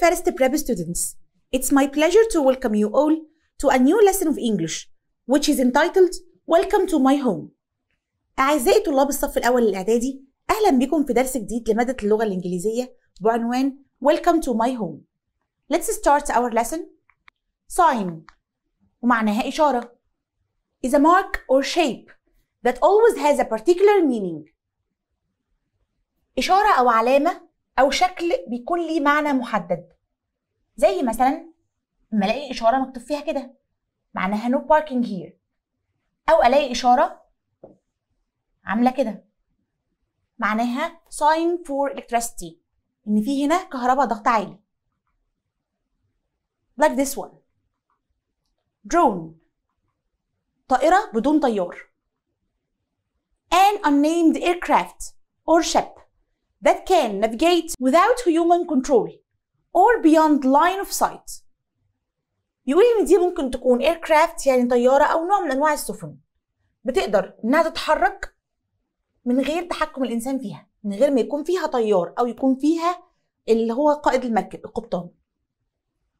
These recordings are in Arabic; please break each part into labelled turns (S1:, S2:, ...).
S1: first prep students, it's my pleasure to welcome you all to a new lesson of English which is entitled Welcome to my home. أعزائي طلاب الصف الأول الإعدادي أهلا بكم في درس جديد لمادة اللغة الإنجليزية بعنوان Welcome to my home. Let's start our lesson. Sign ومعناها إشارة is a mark or shape that always has a particular meaning. إشارة أو علامة او شكل بيكون ليه معنى محدد زي مثلا ما الاقي اشاره مكتوب فيها كده معناها نو باركينج هير او الاقي اشاره عامله كده معناها sign for electricity ان في هنا كهرباء ضغط عالي like this one drone طائرة بدون طيار an unnamed aircraft or ship that can navigate without human control or beyond line of sight يقول ان دي ممكن تكون aircraft يعني طياره او نوع من انواع السفن بتقدر انها تتحرك من غير تحكم الانسان فيها من غير ما يكون فيها طيار او يكون فيها اللي هو قائد المركب القبطان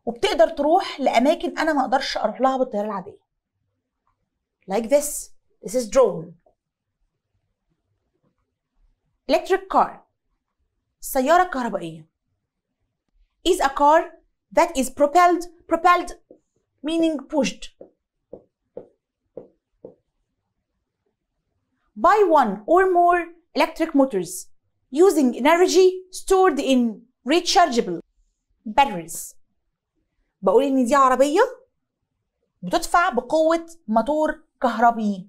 S1: وبتقدر تروح لاماكن انا ما اقدرش اروح لها بالطياره العاديه like this this is drone electric car سيارة كهربائية is a car that is propelled propelled meaning pushed by one or more electric motors using energy stored in rechargeable batteries بقول ان دي عربيه بتدفع بقوه موتور كهربي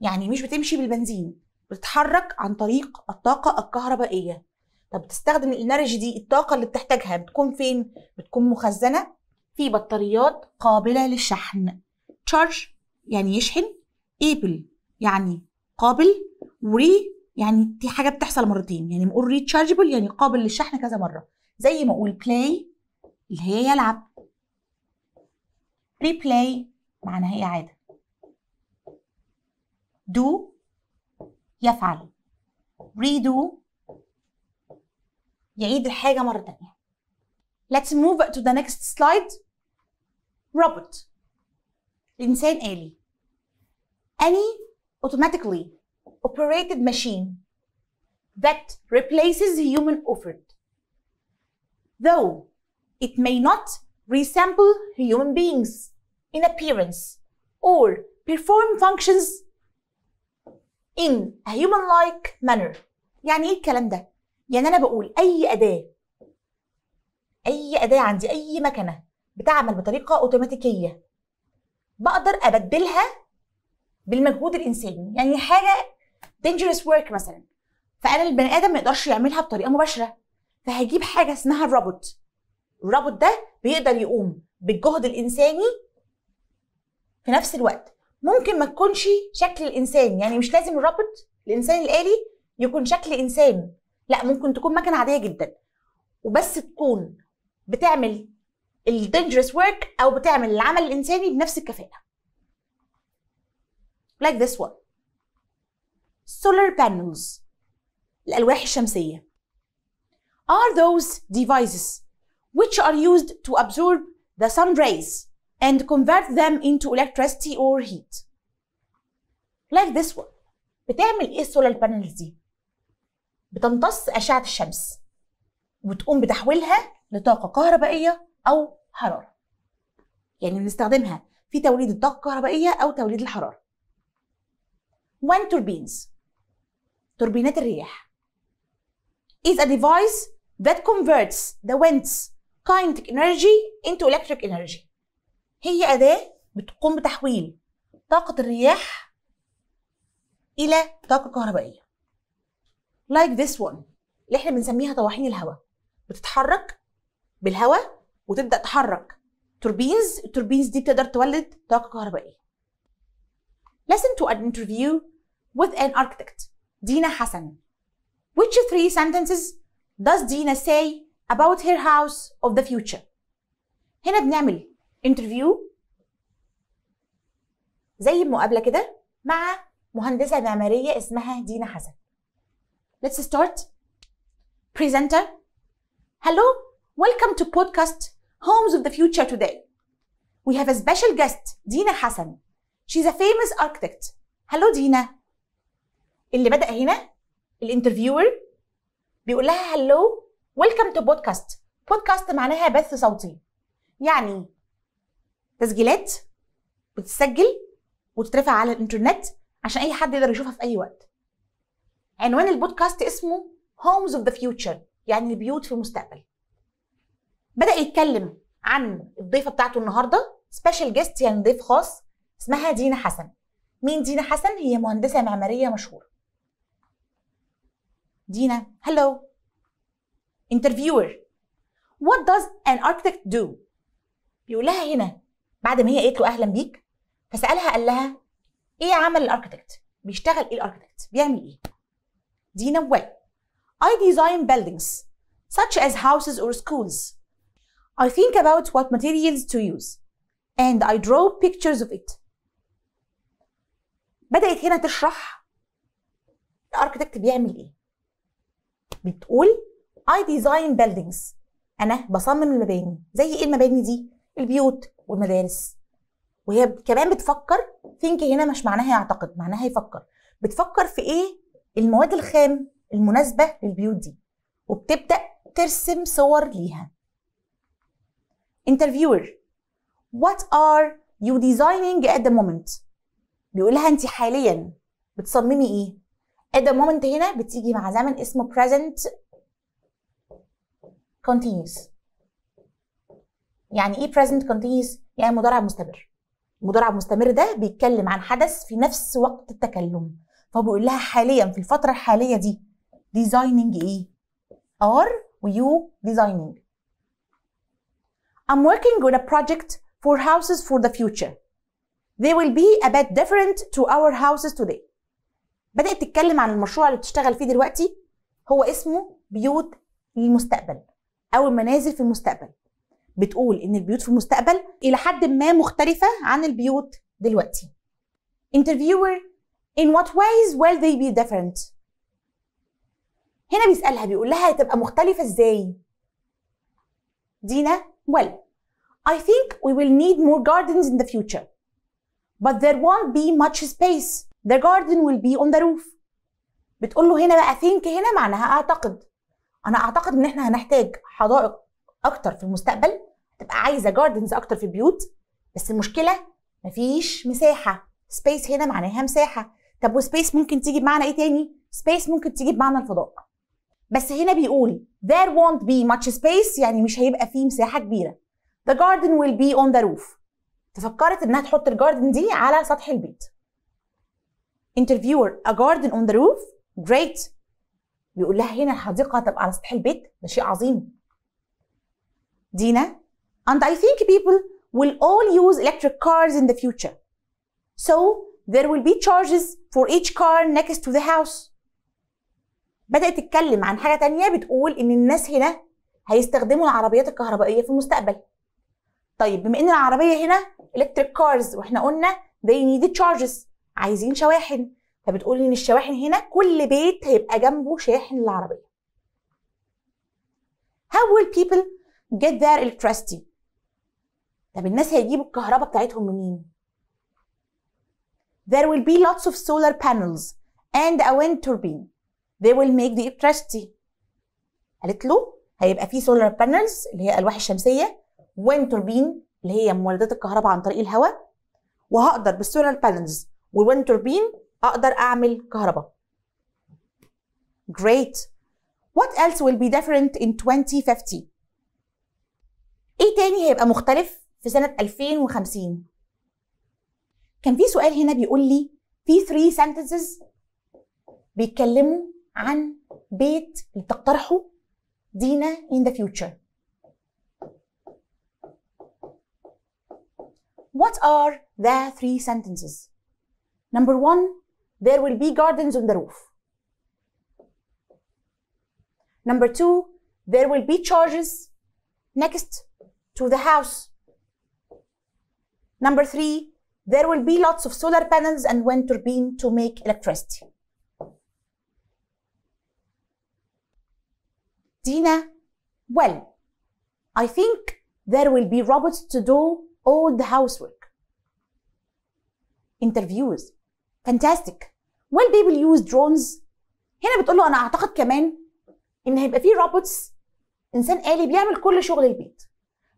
S1: يعني مش بتمشي بالبنزين بتتحرك عن طريق الطاقه الكهربائيه طب بتستخدم الانرجي دي الطاقه اللي بتحتاجها بتكون فين بتكون مخزنه في بطاريات قابله للشحن تشارج يعني يشحن ايبل يعني قابل وري يعني دي حاجه بتحصل مرتين يعني بنقول ريتشارجبل يعني قابل للشحن كذا مره زي ما اقول بلاي اللي هي يلعب ريبلاي معناها هي عاده دو يفعل redo يعيد الحاجة مرة تانية let's move to the next slide robot إنسان آلي any automatically operated machine that replaces human effort though it may not resemble human beings in appearance or perform functions in a human-like manner يعني ايه الكلام ده؟ يعني انا بقول اي اداه اي اداه عندي اي مكنه بتعمل بطريقه اوتوماتيكيه بقدر ابدلها بالمجهود الانساني يعني حاجه dangerous work مثلا فانا البني ادم ما يقدرش يعملها بطريقه مباشره فهجيب حاجه اسمها الروبوت الروبوت ده بيقدر يقوم بالجهد الانساني في نفس الوقت ممكن ما تكونش شكل الانسان يعني مش لازم الرابط الانسان الالي يكون شكل انسان لا ممكن تكون مكنه عاديه جدا وبس تكون بتعمل الدينجرس ورك او بتعمل العمل الانساني بنفس الكفاءه like this one solar panels الالواح الشمسيه are those devices which are used to absorb the sun rays and convert them into electricity or heat. Like this one. بتعمل ايه السولار بانلز دي؟ بتمتص أشعة الشمس وتقوم بتحويلها لطاقة كهربائية أو حرارة. يعني بنستخدمها في توليد الطاقة الكهربائية أو توليد الحرارة. Wind turbines توربينات الرياح is a device that converts the wind's kinetic energy into electric energy. هي أداة بتقوم بتحويل طاقة الرياح إلى طاقة كهربائية like this one اللي احنا بنسميها طواحين الهواء بتتحرك بالهواء وتبدأ تحرك توربينز التوربينز دي بتقدر تولد طاقة كهربائية listen to an interview with an architect دينا حسن which three sentences does Dina say about her house of the future هنا بنعمل انترفيو زي مقابله كده مع مهندسه معماريه اسمها دينا حسن let's start presenter hello welcome to podcast homes of the future today we have a special guest دينا حسن she's a famous architect hello دينا اللي بدأ هنا الانترفيور بيقول لها hello welcome to podcast podcast معناها بث صوتي يعني تسجيلات بتتسجل وتترفع على الانترنت عشان اي حد يقدر يشوفها في اي وقت عنوان البودكاست اسمه هومز اوف ذا فيوتشر يعني البيوت في المستقبل بدا يتكلم عن الضيفه بتاعته النهارده سبيشال جيست يعني ضيف خاص اسمها دينا حسن مين دينا حسن هي مهندسه معماريه مشهوره دينا هلو انترفيور وات داز ان architect دو بيقول لها هنا بعد ما هي قالت له اهلا بيك فسالها قال لها ايه عمل الاركتكت بيشتغل ايه الاركتكت بيعمل ايه دي نوال I design buildings such as houses or schools I think about what materials to use and I draw pictures of it بدأت هنا تشرح الاركتكت بيعمل ايه بتقول I design buildings أنا بصمم المباني زي إيه المباني دي؟ البيوت والمدارس وهي كمان بتفكر ثينك هنا مش معناها يعتقد معناها يفكر بتفكر في ايه المواد الخام المناسبه للبيوت دي وبتبدا ترسم صور ليها انترفيور what are you designing at the moment بيقول لها انت حاليا بتصممي ايه at the moment هنا بتيجي مع زمن اسمه present continuous يعني ايه present continuous يعني مضارع مستمر المضارع المستمر ده بيتكلم عن حدث في نفس وقت التكلم فبقول لها حاليا في الفتره الحاليه دي ديزايننج ايه ار ويو ديزايننج I'm working on a project for houses for the future. They will be a bit different to our houses today. بدأت تتكلم عن المشروع اللي بتشتغل فيه دلوقتي هو اسمه بيوت للمستقبل أو المنازل في المستقبل. بتقول ان البيوت في المستقبل الى حد ما مختلفه عن البيوت دلوقتي interviewer in what ways will they be different هنا بيسالها بيقول لها هتبقى مختلفه ازاي دينا well I think we will need more gardens in the future but there won't be much space the garden will be on the roof بتقول له هنا بقى think هنا معناها اعتقد انا اعتقد ان احنا هنحتاج حدائق اكتر في المستقبل هتبقى عايزه جاردنز اكتر في البيوت بس المشكله مفيش مساحه سبيس هنا معناها مساحه طب وسبيس ممكن تيجي بمعنى ايه تاني سبيس ممكن تيجي بمعنى الفضاء بس هنا بيقول there won't be much space يعني مش هيبقى فيه مساحه كبيره the garden will be on the roof تفكرت انها تحط الجاردن دي على سطح البيت interviewer a garden on the roof great بيقول لها هنا الحديقه هتبقى على سطح البيت ده شيء عظيم Dina, and I think people will all use electric cars in the future. So there will be charges for each car next to the house. بدأت تتكلم عن حاجة تانية بتقول إن الناس هنا هيستخدموا العربيات الكهربائية في المستقبل. طيب بما إن العربية هنا electric cars وإحنا قلنا they need charges عايزين شواحن فبتقول إن الشواحن هنا كل بيت هيبقى جنبه شاحن للعربية. How will people get their electricity طب الناس هيجيبوا الكهرباء بتاعتهم منين؟ There will be lots of solar panels and a wind turbine. They will make the electricity. قالت له هيبقى في solar panels اللي هي الواح الشمسيه wind turbine اللي هي مولدات الكهرباء عن طريق الهواء وهقدر بالسولار بانلز والويند turbine اقدر اعمل كهرباء. Great. What else will be different in 2050? ايه تاني هيبقى مختلف في سنه 2050 كان في سؤال هنا بيقول لي في 3 sentences بيتكلموا عن بيت اللي بتقترحه دينا in the future What are the three sentences? Number one, there will be gardens on the roof. Number two, there will be charges next to the house. Number three, there will be lots of solar panels and wind turbine to make electricity. Dina, well, I think there will be robots to do all the housework. Interviews. Fantastic. Will people use drones? هنا بتقول له أنا أعتقد كمان إن هيبقى في روبوتس إنسان آلي بيعمل كل شغل البيت.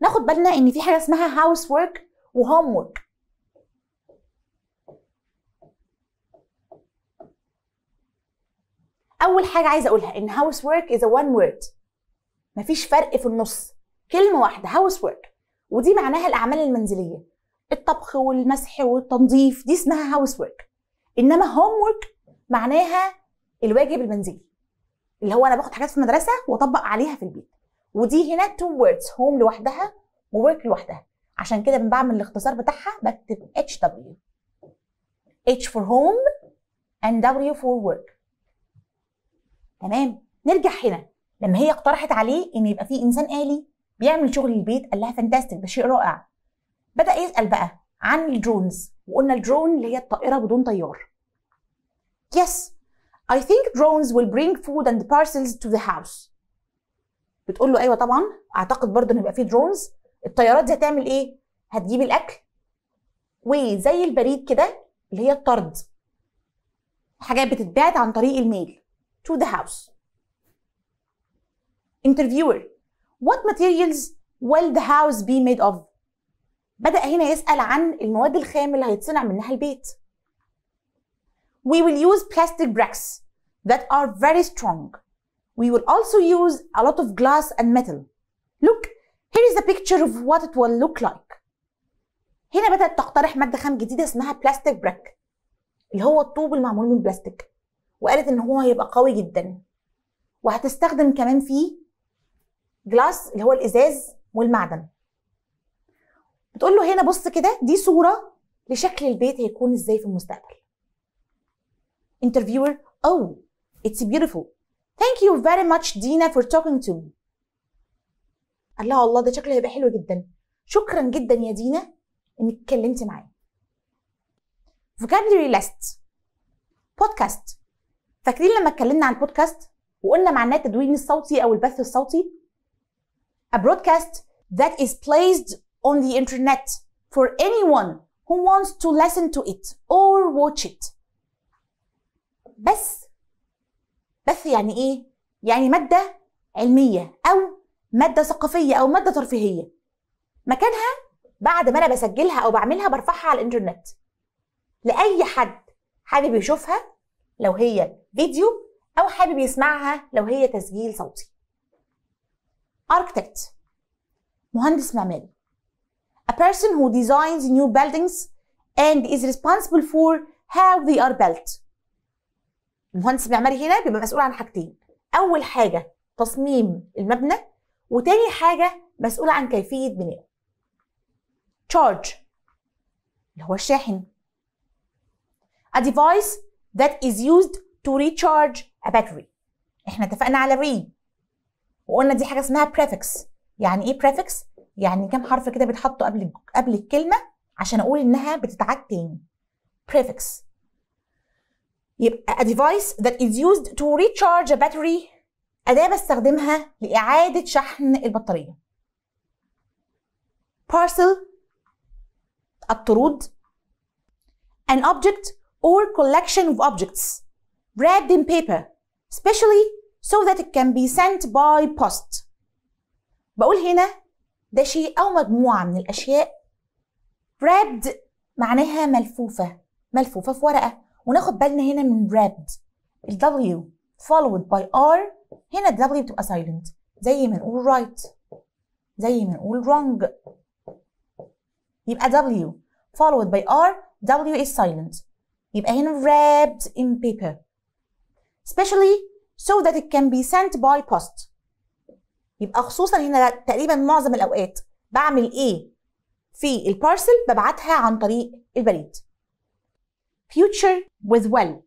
S1: ناخد بالنا ان في حاجه اسمها هاوس ورك وهوم ورك اول حاجه عايزه اقولها ان هاوس ورك از وان وورد مفيش فرق في النص كلمه واحده هاوس ورك ودي معناها الاعمال المنزليه الطبخ والمسح والتنظيف دي اسمها هاوس ورك انما هوم ورك معناها الواجب المنزلي اللي هو انا باخد حاجات في المدرسه واطبق عليها في البيت ودي هنا تو ووردز هوم لوحدها وورك لوحدها عشان كده بعمل الاختصار بتاعها بكتب اتش دبليو اتش فور هوم اند دبليو فور ورك تمام نرجع هنا لما هي اقترحت عليه ان يبقى في انسان آلي بيعمل شغل البيت قال لها فانتاستيك ده شيء رائع بدأ يسأل بقى عن الدرونز وقلنا الدرون اللي هي الطائرة بدون طيار Yes I think drones will bring food and parcels to the house بتقول له ايوه طبعا اعتقد برضه ان هيبقى فيه درونز الطيارات دي هتعمل ايه هتجيب الاكل وزي البريد كده اللي هي الطرد حاجات بتتبعت عن طريق الميل to the house interviewer what materials will the house be made of بدأ هنا يسأل عن المواد الخام اللي هيتصنع منها البيت we will use plastic bricks that are very strong We will also use a lot of glass and metal. Look, here is a picture of what it will look like. هنا بدأت تقترح مادة خام جديدة اسمها بلاستيك بريك اللي هو الطوب المعمول من البلاستيك وقالت ان هو هيبقى قوي جدا وهتستخدم كمان فيه جلاس اللي هو الازاز والمعدن بتقول له هنا بص كده دي صوره لشكل البيت هيكون ازاي في المستقبل interviewer oh it's beautiful Thank you very much Dina for talking to me. قال لها والله ده شكله هيبقى حلو جدا. شكرا جدا يا دينا انك اتكلمت معايا. vocabulary list بودكاست فاكرين لما اتكلمنا عن بودكاست وقلنا معناه التدوين الصوتي او البث الصوتي؟ A broadcast that is placed on the internet for anyone who wants to listen to it or watch it. بس بث يعني ايه يعني ماده علميه او ماده ثقافيه او ماده ترفيهيه مكانها بعد ما انا بسجلها او بعملها برفعها على الانترنت لاي حد حابب يشوفها لو هي فيديو او حابب يسمعها لو هي تسجيل صوتي architect مهندس معماري a person who designs new buildings and is responsible for how they are built المهندس المعماري هنا بيبقى مسؤول عن حاجتين اول حاجه تصميم المبنى وتاني حاجه مسؤول عن كيفيه بنائه charge اللي هو الشاحن a device that is used to recharge a battery احنا اتفقنا على re وقلنا دي حاجه اسمها prefix يعني ايه prefix يعني كام حرف كده بيتحطوا قبل قبل الكلمه عشان اقول انها بتتعاد تاني prefix يبقى a device that is used to recharge a battery أداة بستخدمها لإعادة شحن البطارية. parcel الطرود an object or collection of objects wrapped in paper especially so that it can be sent by post. بقول هنا ده شيء أو مجموعة من الأشياء wrapped معناها ملفوفة ملفوفة في ورقة وناخد بالنا هنا من read ال W followed by R هنا ال W بتبقى silent زي ما نقول right زي ما نقول wrong يبقى W followed by R W is silent يبقى هنا wrapped in paper especially so that it can be sent by post يبقى خصوصا هنا تقريبا معظم الأوقات بعمل إيه في البارسل ببعتها عن طريق البريد future with will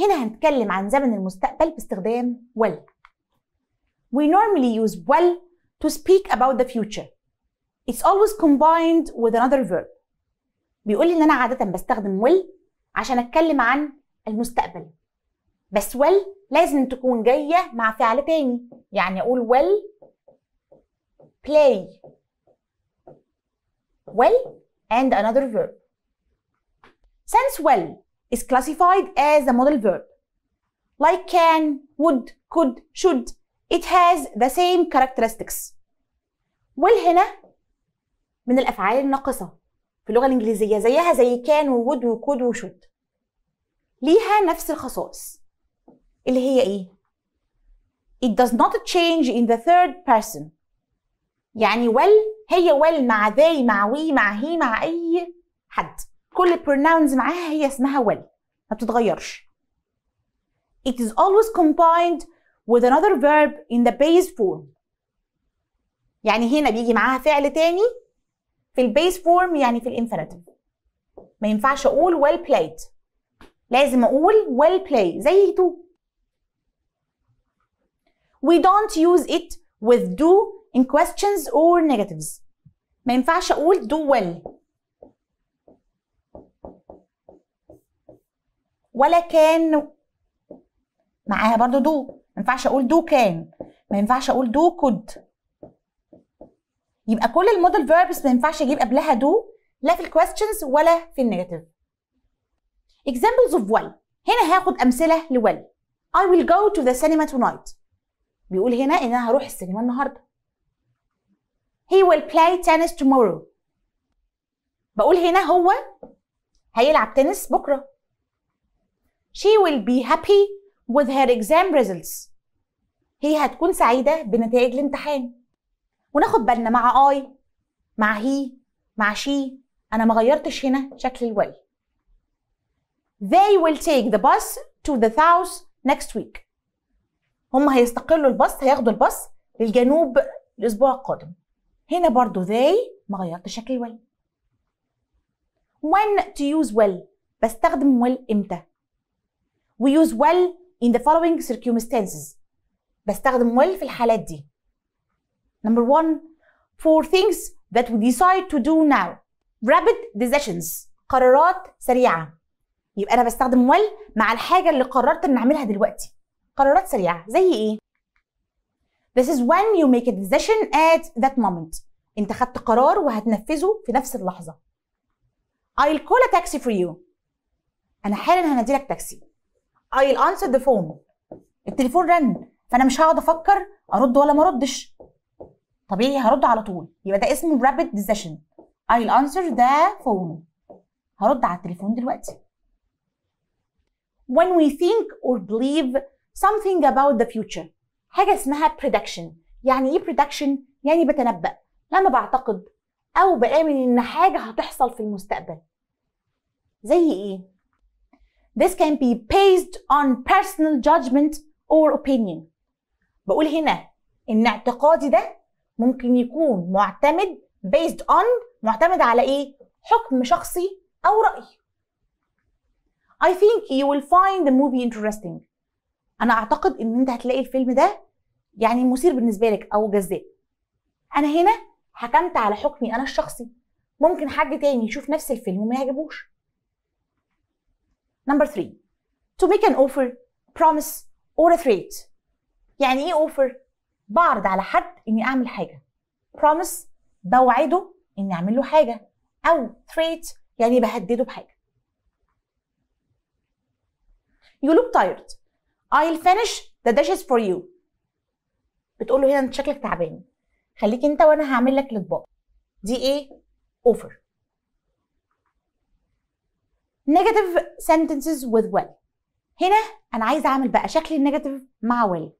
S1: هنا هنتكلم عن زمن المستقبل باستخدام will We normally use will to speak about the future It's always combined with another verb بيقول ان انا عادة بستخدم will عشان اتكلم عن المستقبل بس will لازم تكون جاية مع فعل تاني يعني اقول will play will and another verb Since well is classified as a modal verb. Like can, would, could, should. It has the same characteristics. will هنا من الأفعال الناقصة في اللغة الإنجليزية زيها زي كان وود وكود وشود. ليها نفس الخصائص اللي هي إيه؟ It does not change in the third person. يعني well هي well مع they مع we مع he مع أي حد. كل pronouns معاها هي اسمها will ما بتتغيرش it is always combined with another verb in the base form يعني هنا بيجي معاها فعل تاني في البيس فورم يعني في الانفينيتيف ما ينفعش اقول well played لازم اقول well play زي تو we don't use it with do in questions or negatives ما ينفعش اقول do well ولا كان معاها برضو دو ما ينفعش اقول دو كان ما ينفعش اقول دو كود يبقى كل المودل فيربس ما ينفعش اجيب قبلها دو لا في الكويستشنز ولا في النيجاتيف examples of well هنا هاخد امثله لويل I will go to the cinema tonight بيقول هنا ان انا هروح السينما النهارده he will play tennis tomorrow بقول هنا هو هيلعب تنس بكره She will be happy with her exam results. هي هتكون سعيدة بنتائج الامتحان. وناخد بالنا مع I مع he مع she أنا ما غيرتش هنا شكل الواي. They will take the bus to the south next week. هم هيستقلوا الباص هياخدوا الباص للجنوب الأسبوع القادم. هنا برضو they ما غيرتش شكل well When to use will بستخدم will إمتى؟ We use well in the following circumstances. بستخدم well في الحالات دي. Number one, for things that we decide to do now. Rapid decisions. قرارات سريعة. يبقى أنا بستخدم well مع الحاجة اللي قررت إن أعملها دلوقتي. قرارات سريعة زي إيه؟ This is when you make a decision at that moment. أنت خدت قرار وهتنفذه في نفس اللحظة. I'll call a taxi for you. أنا حالا هنديلك تاكسي. I'll answer the phone التليفون رن فانا مش هقعد افكر ارد ولا ما اردش طبيعي هرد على طول يبقى ده اسمه rapid decision I'll answer the phone هرد على التليفون دلوقتي when we think or believe something about the future حاجة اسمها prediction يعني ايه prediction؟ يعني بتنبأ لما بعتقد أو بآمن إن حاجة هتحصل في المستقبل زي ايه؟ This can be based on personal judgment or opinion. بقول هنا إن اعتقادي ده ممكن يكون معتمد based on معتمد على إيه؟ حكم شخصي أو رأي. I think you will find the movie interesting. أنا أعتقد إن أنت هتلاقي الفيلم ده يعني مثير بالنسبة لك أو جذاب. أنا هنا حكمت على حكمي أنا الشخصي. ممكن حد تاني يشوف نفس الفيلم وما يعجبوش. Number three, to make an offer, promise or a threat. يعني إيه offer؟ بعرض على حد إني أعمل حاجة. promise بوعده إني أعمل له حاجة أو threat يعني بهدده بحاجة. You look tired. I'll finish the dishes for you. بتقول له هنا أنت شكلك تعبان. خليك أنت وأنا هعمل لك الأطباق. دي إيه؟ offer. negative sentences with will هنا أنا عايزة أعمل بقى شكل النيجاتيف مع will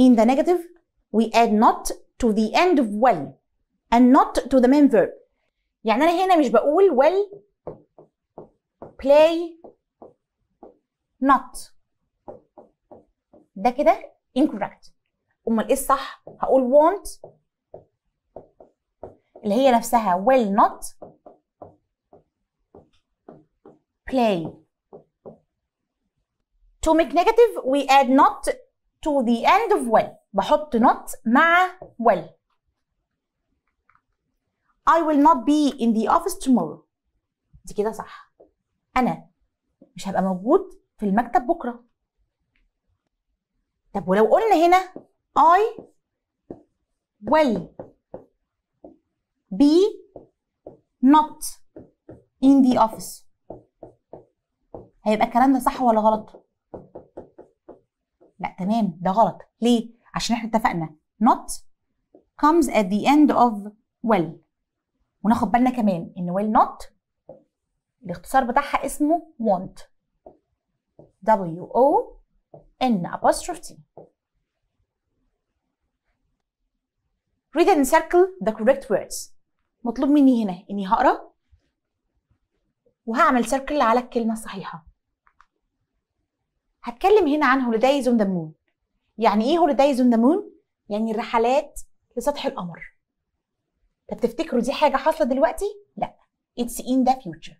S1: in the negative we add not to the end of will and not to the main verb يعني أنا هنا مش بقول will play not ده كده incorrect امال ايه الصح هقول won't اللي هي نفسها will not play. To make negative, we add not to the end of well. بحط not مع well. I will not be in the office tomorrow. دي كده صح. أنا مش هبقى موجود في المكتب بكرة. طب ولو قلنا هنا I will be not in the office هيبقى الكلام ده صح ولا غلط لا تمام ده غلط ليه عشان احنا اتفقنا not comes at the end of well وناخد بالنا كمان ان well not الاختصار بتاعها اسمه want w o n apostrophe t read and circle the correct words مطلوب مني هنا اني هقرا وهعمل سيركل على الكلمه الصحيحه هتكلم هنا عن هوليدايز اون ذا مون يعني ايه هوليدايز اون ذا مون يعني الرحلات لسطح القمر طب تفتكروا دي حاجه حاصله دلوقتي لا اتس ان ذا فيوتشر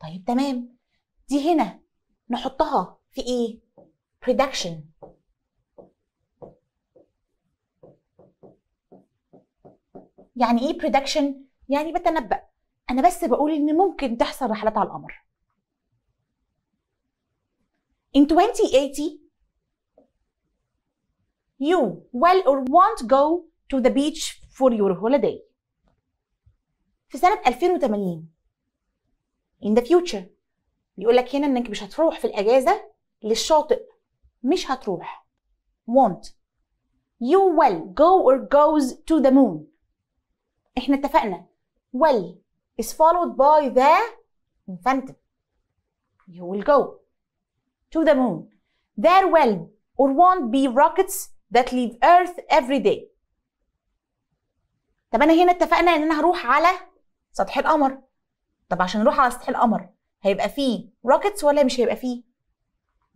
S1: طيب تمام دي هنا نحطها في ايه برودكشن يعني ايه برودكشن يعني بتنبأ انا بس بقول ان ممكن تحصل رحلات على القمر In 2080, you will or won't go to the beach for your holiday. في سنة 2080 in the future بيقول لك هنا انك مش هتروح في الاجازة للشاطئ مش هتروح won't you will go or goes to the moon احنا اتفقنا will is followed by the infinitive you will go to the moon. There will or won't be rockets that leave Earth every day. طب أنا هنا اتفقنا إن أنا هروح على سطح القمر. طب عشان نروح على سطح القمر هيبقى فيه rockets ولا مش هيبقى فيه؟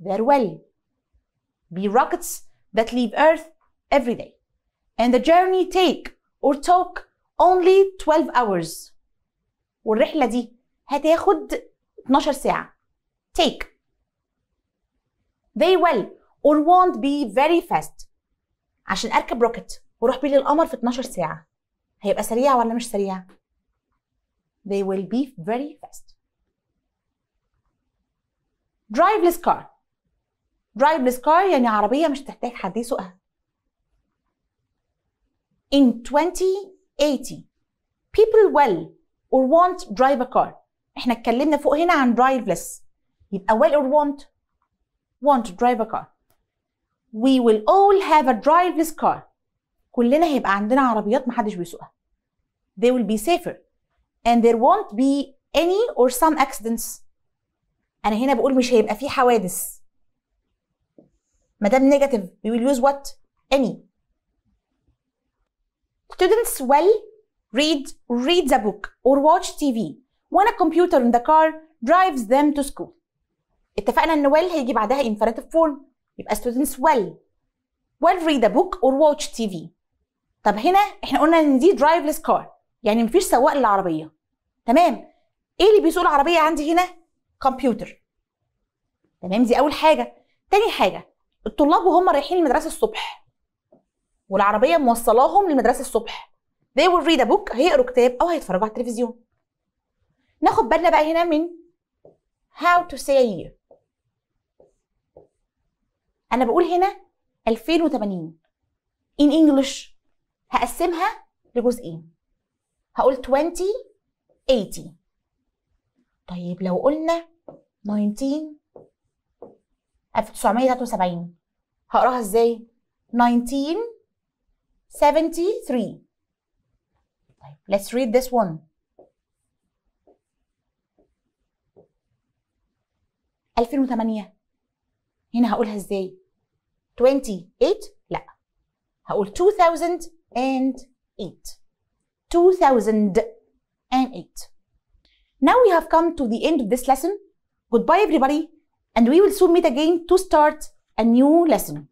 S1: There will be rockets that leave Earth every day. And the journey take or took only 12 hours. والرحلة دي هتاخد 12 ساعة. Take they will or won't be very fast عشان اركب روكت واروح بيه للقمر في 12 ساعه هيبقى سريع ولا مش سريع they will be very fast driveless car driveless car يعني عربيه مش تحتاج حد يسوقها in 2080 people will or won't drive a car احنا اتكلمنا فوق هنا عن driveless يبقى will or won't want to drive a car we will all have a driveless car كلنا هيبقى عندنا عربيات محدش بيسوقها they will be safer and there won't be any or some accidents انا هنا بقول مش هيبقى حوادث مادام نيجاتيف, negative we will use what any students well read reads a book or watch TV when a computer in the car drives them to school اتفقنا ان ويل هيجي بعدها imperative form يبقى students ويل ريد read a book or watch TV طب هنا احنا قلنا ان دي driverless car يعني مفيش سواق للعربيه تمام ايه اللي بيسوق العربيه عندي هنا كمبيوتر تمام دي اول حاجه تاني حاجه الطلاب وهم رايحين المدرسه الصبح والعربيه موصلاهم للمدرسه الصبح they will read a book هيقروا كتاب او هيتفرجوا على التلفزيون ناخد بالنا بقى هنا من how to say a year انا بقول هنا 2080 in English هقسمها لجزئين هقول 20 80 طيب لو قلنا 19 1973 هقراها ازاي 1973 طيب let's read this one ألفين وثمانية هنا هقولها ازاي 28 لا هقول 2008 2008 Now we have come to the end of this lesson. Goodbye everybody and we will soon meet again to start a new lesson.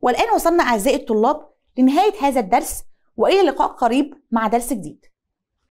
S1: والآن وصلنا أعزائي الطلاب لنهاية هذا الدرس وإلى لقاء قريب مع درس جديد.